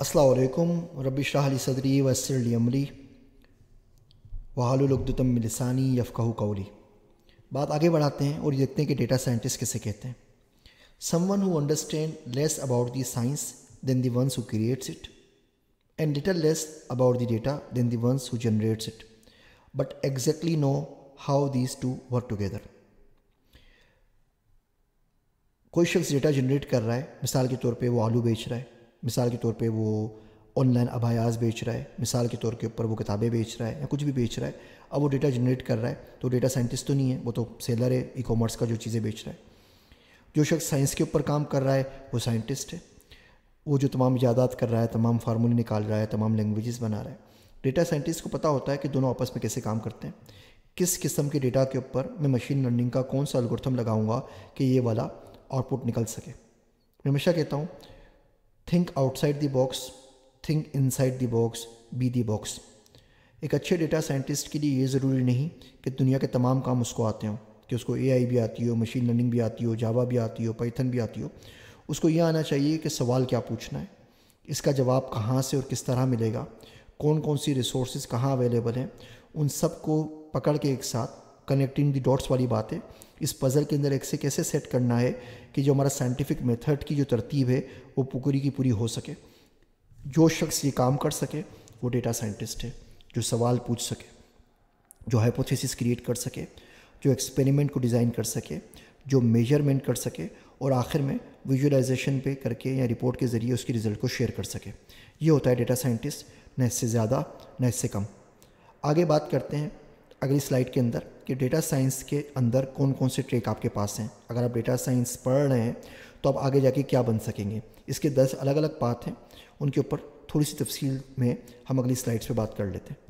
असलकुम रबी अली सदरी वसरली अमली वहालुलगदतम मिलसानी यफ़ू कौली बात आगे बढ़ाते हैं और देखते हैं कि डेटा साइंटिस्ट किसे कहते हैं someone who understand less about the science than the ones who creates it and little less about the data than the ones who generates it but exactly know how these two work together कोई शख्स data generate कर रहा है मिसाल के तौर पे वो आलू बेच रहा है मिसाल के तौर पे वो ऑनलाइन अभायास बेच रहा है मिसाल के तौर के ऊपर वो किताबें बेच रहा है या कुछ भी बेच रहा है अब वो डेटा जनरेट कर रहा है तो डेटा साइंटिस्ट तो नहीं है वो तो सेलर है ई कॉमर्स का जो चीज़ें बेच रहा है जो शख्स साइंस के ऊपर काम कर रहा है वो साइंटिस्ट है वो जो तमाम ईजादात कर रहा है तमाम फार्मूले निकाल रहा है तमाम लैंग्वेजेस बना रहा है डेटा साइंटिस्ट को पता होता है कि दोनों आपस में कैसे काम करते हैं किस किस्म के डेटा के ऊपर मैं मशीन लर्निंग का कौन सा एल्गोरिथम लगाऊंगा कि ये वाला आउटपुट निकल सके मैं हमेशा कहता हूँ think outside the box think inside the box be the box एक अच्छे डेटा साइंटिस्ट के लिए ये ज़रूरी नहीं कि दुनिया के तमाम काम उसको आते हों कि उसको ए भी आती हो मशीन लर्निंग भी आती हो जावा भी आती हो पैथन भी आती हो उसको ये आना चाहिए कि सवाल क्या पूछना है इसका जवाब कहाँ से और किस तरह मिलेगा कौन कौन सी रिसोर्स कहाँ अवेलेबल हैं उन सब को पकड़ के एक साथ कनेक्टिंग द डॉट्स वाली बात है इस पज़ल के अंदर एक से कैसे सेट करना है कि जो हमारा साइंटिफिक मेथड की जो तरतीब है वो पूरी की पूरी हो सके जो शख्स ये काम कर सके वो डेटा साइंटिस्ट है जो सवाल पूछ सके जो हाइपोथेसिस क्रिएट कर सके जो एक्सपेरिमेंट को डिज़ाइन कर सके जो मेजरमेंट कर सके और आखिर में विजुअलाइजेशन पे करके या रिपोर्ट के ज़रिए उसके रिज़ल्ट को शेयर कर सके ये होता है डेटा साइंटिस्ट न इससे ज़्यादा न इससे कम आगे बात करते हैं अगली स्लाइड के अंदर कि डेटा साइंस के अंदर कौन कौन से ट्रेक आपके पास हैं अगर आप डेटा साइंस पढ़ रहे हैं तो आप आगे जाके क्या बन सकेंगे इसके दस अलग अलग पाथ हैं उनके ऊपर थोड़ी सी तफसील में हम अगली स्लाइड्स पे बात कर लेते हैं